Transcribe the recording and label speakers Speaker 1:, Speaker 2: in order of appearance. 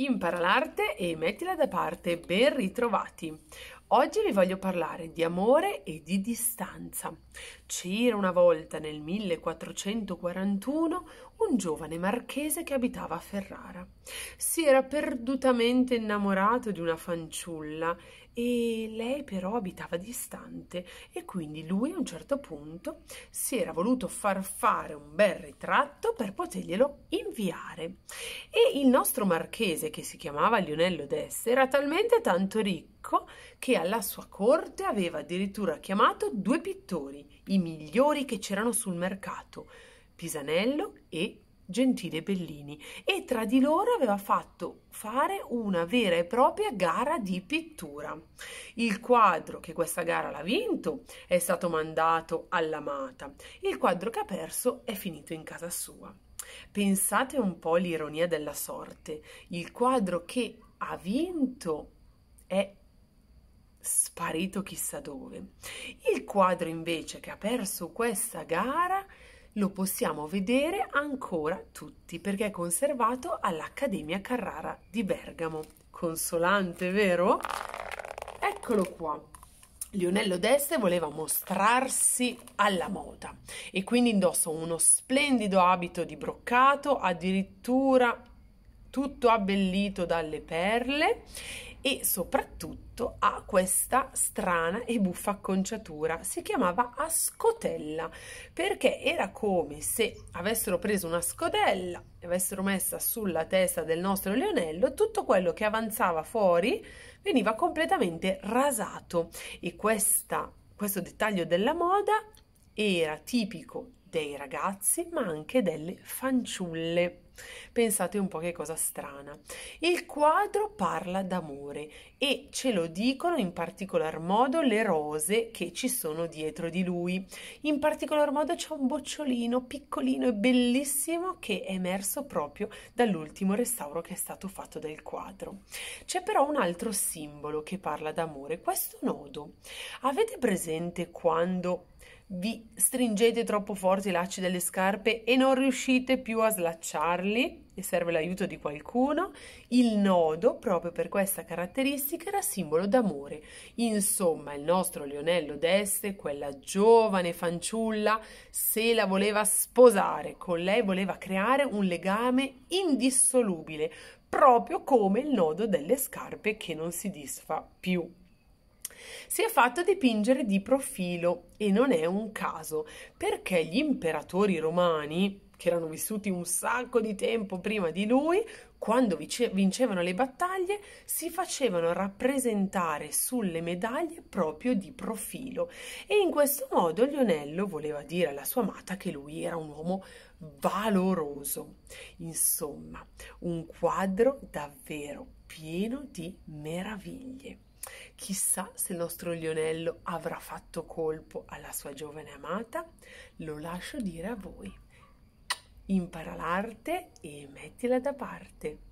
Speaker 1: Impara l'arte e mettila da parte, ben ritrovati. Oggi vi voglio parlare di amore e di distanza. C'era una volta nel 1441 un giovane marchese che abitava a Ferrara. Si era perdutamente innamorato di una fanciulla e lei però abitava distante e quindi lui a un certo punto si era voluto far fare un bel ritratto per poterglielo inviare e il nostro marchese che si chiamava Lionello d'Este era talmente tanto ricco che alla sua corte aveva addirittura chiamato due pittori, i migliori che c'erano sul mercato, Pisanello e Gentile Bellini e tra di loro aveva fatto fare una vera e propria gara di pittura. Il quadro che questa gara l'ha vinto è stato mandato all'amata, il quadro che ha perso è finito in casa sua. Pensate un po' l'ironia della sorte, il quadro che ha vinto è sparito chissà dove. Il quadro invece che ha perso questa gara è lo possiamo vedere ancora tutti perché è conservato all'Accademia Carrara di Bergamo. Consolante, vero? Eccolo qua. Lionello d'Este voleva mostrarsi alla moda e quindi indossa uno splendido abito di broccato, addirittura tutto abbellito dalle perle e soprattutto ha questa strana e buffa acconciatura. Si chiamava a scotella perché era come se avessero preso una scotella e avessero messa sulla testa del nostro Leonello, tutto quello che avanzava fuori veniva completamente rasato e questa, questo dettaglio della moda era tipico dei ragazzi ma anche delle fanciulle. Pensate un po' che cosa strana. Il quadro parla d'amore e ce lo dicono in particolar modo le rose che ci sono dietro di lui. In particolar modo c'è un bocciolino piccolino e bellissimo che è emerso proprio dall'ultimo restauro che è stato fatto del quadro. C'è però un altro simbolo che parla d'amore, questo nodo. Avete presente quando vi stringete troppo forte i lacci delle scarpe e non riuscite più a slacciarli e serve l'aiuto di qualcuno, il nodo, proprio per questa caratteristica, era simbolo d'amore. Insomma, il nostro Lionello d'Este, quella giovane fanciulla, se la voleva sposare, con lei voleva creare un legame indissolubile, proprio come il nodo delle scarpe che non si disfa più si è fatto dipingere di profilo e non è un caso, perché gli imperatori romani, che erano vissuti un sacco di tempo prima di lui, quando vincevano le battaglie, si facevano rappresentare sulle medaglie proprio di profilo. E in questo modo Lionello voleva dire alla sua amata che lui era un uomo valoroso. Insomma, un quadro davvero pieno di meraviglie. Chissà se il nostro Lionello avrà fatto colpo alla sua giovane amata, lo lascio dire a voi. Impara l'arte e mettila da parte.